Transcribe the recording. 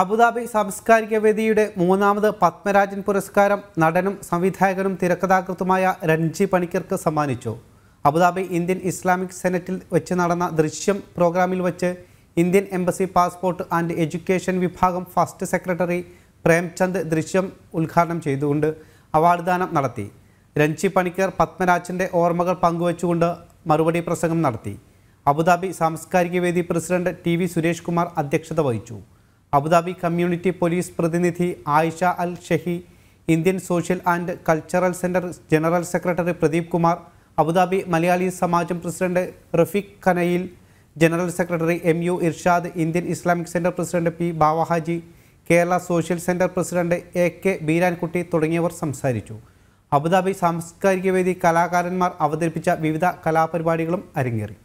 Abu Dhabi സാംസ്കാരിക വേദിയുടെ മൂന്നാമത് പത്മരാജൻ പുരസ്കാരം നടനും സംവിധായകനും തിരക്കഥാകൃത്തുമായ രഞ്ജി പണിക്കർക്ക് സമ്മാനിച്ചു അബുദാബി ഇന്ത്യൻ ഇസ്ലാമിക് സെനറ്റിൽ വെച്ച് നടന്ന ദൃശ്യം പ്രോഗ്രാമിൽ വെച്ച് Indian embassy passport and education വിഭാഗം ഫസ്റ്റ് സെക്രട്ടറി പ്രേംചന്ദ് ദൃശ്യം ഉദ്ഘാടനം ചെയ്തുകൊണ്ട് അവാർഡ് ദാനം നടത്തി രഞ്ജി പണിക്കർ പത്മരാജൻ്റെ ഓർമ്മകൾ പങ്കുവച്ചുകൊണ്ട് മറുപടി പ്രസംഗം നടത്തി അബുദാബി സാംസ്കാരിക വേദി president T V Suresh Kumar അധ്യക്ഷത വഹിച്ചു അബുദാബി കമ്മ്യൂണിറ്റി പോലീസ് പ്രതിനിധി Aisha Al Shahi Indian social and cultural centre general secretary Pradeep Kumar Abu Dhabi Malayali Samajam president Rafeeq Kanayil general secretary M U Irshad Indian Islamic centre president P Bavahaji Kerala social centre president A K Beerankutty തുടങ്ങിയവർ സംസാരിച്ചു Abu Dhabi സാംസ്കാരിക വേദി കലാകാരന്മാർ അവതരിപ്പിച്ച വിവിധ കലാപരിപാടികളും അരങ്ങേറി